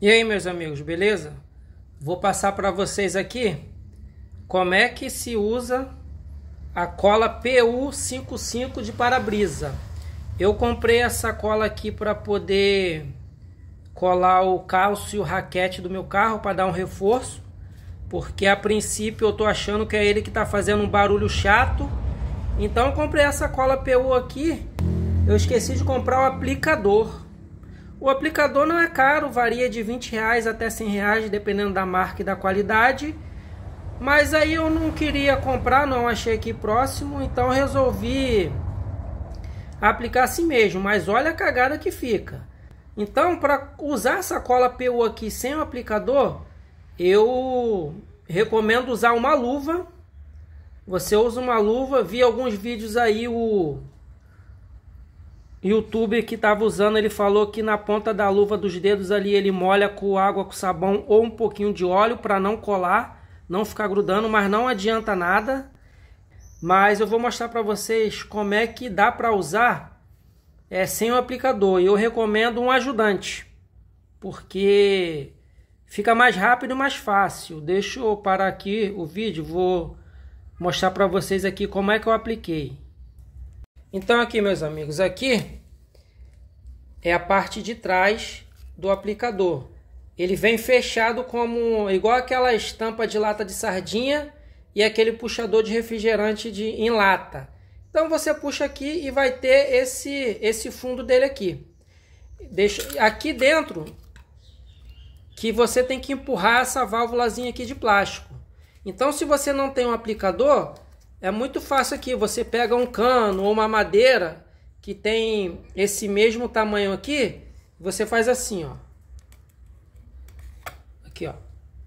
E aí, meus amigos, beleza? Vou passar para vocês aqui como é que se usa a cola PU55 de para-brisa. Eu comprei essa cola aqui para poder colar o calço e o raquete do meu carro para dar um reforço, porque a princípio eu tô achando que é ele que tá fazendo um barulho chato. Então comprei essa cola PU aqui. Eu esqueci de comprar o aplicador. O aplicador não é caro, varia de 20 reais até 100 reais, dependendo da marca e da qualidade. Mas aí eu não queria comprar, não achei aqui próximo, então resolvi aplicar assim mesmo. Mas olha a cagada que fica. Então, para usar essa cola PU aqui sem o aplicador, eu recomendo usar uma luva. Você usa uma luva, vi alguns vídeos aí o youtuber que estava usando, ele falou que na ponta da luva dos dedos ali ele molha com água, com sabão ou um pouquinho de óleo para não colar, não ficar grudando, mas não adianta nada. Mas eu vou mostrar para vocês como é que dá para usar é, sem o aplicador. E eu recomendo um ajudante, porque fica mais rápido e mais fácil. Deixa eu parar aqui o vídeo, vou mostrar para vocês aqui como é que eu apliquei. Então aqui, meus amigos, aqui é a parte de trás do aplicador. Ele vem fechado como igual aquela estampa de lata de sardinha e aquele puxador de refrigerante de em lata. Então você puxa aqui e vai ter esse esse fundo dele aqui. Deixa aqui dentro que você tem que empurrar essa válvulazinha aqui de plástico. Então se você não tem um aplicador, é muito fácil aqui. Você pega um cano ou uma madeira que tem esse mesmo tamanho aqui. Você faz assim, ó. Aqui, ó.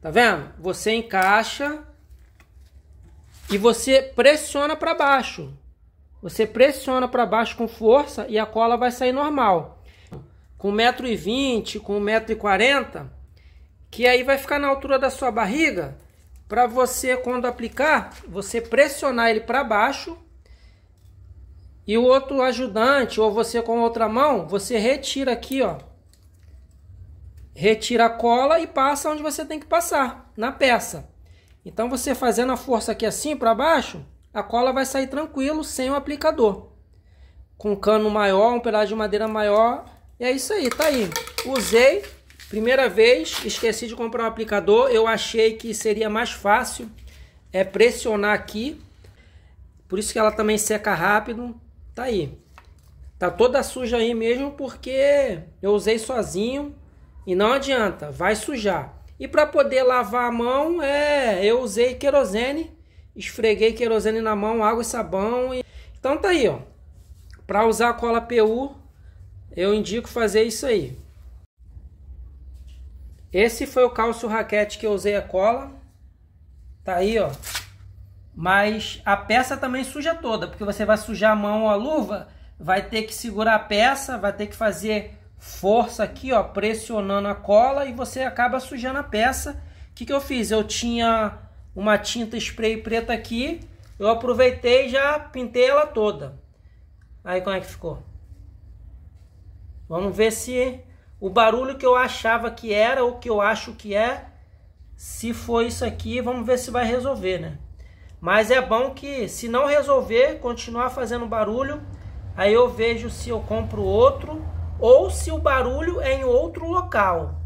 Tá vendo? Você encaixa e você pressiona para baixo. Você pressiona para baixo com força e a cola vai sair normal. Com 1,20m, com 1,40m, que aí vai ficar na altura da sua barriga para você quando aplicar, você pressionar ele para baixo e o outro ajudante ou você com outra mão, você retira aqui, ó. Retira a cola e passa onde você tem que passar, na peça. Então você fazendo a força aqui assim para baixo, a cola vai sair tranquilo sem o aplicador. Com cano maior, um pedaço de madeira maior, e é isso aí, tá aí. Usei Primeira vez, esqueci de comprar um aplicador. Eu achei que seria mais fácil é pressionar aqui. Por isso que ela também seca rápido. Tá aí. Tá toda suja aí mesmo porque eu usei sozinho e não adianta, vai sujar. E para poder lavar a mão, é, eu usei querosene, esfreguei querosene na mão, água e sabão. E... Então tá aí, ó. Para usar a cola PU, eu indico fazer isso aí. Esse foi o calço raquete que eu usei a cola. Tá aí, ó. Mas a peça também suja toda, porque você vai sujar a mão ou a luva, vai ter que segurar a peça, vai ter que fazer força aqui, ó, pressionando a cola e você acaba sujando a peça. O que, que eu fiz? Eu tinha uma tinta spray preta aqui, eu aproveitei e já pintei ela toda. Aí como é que ficou? Vamos ver se o barulho que eu achava que era ou que eu acho que é. Se for isso aqui, vamos ver se vai resolver, né? Mas é bom que se não resolver, continuar fazendo barulho, aí eu vejo se eu compro outro ou se o barulho é em outro local.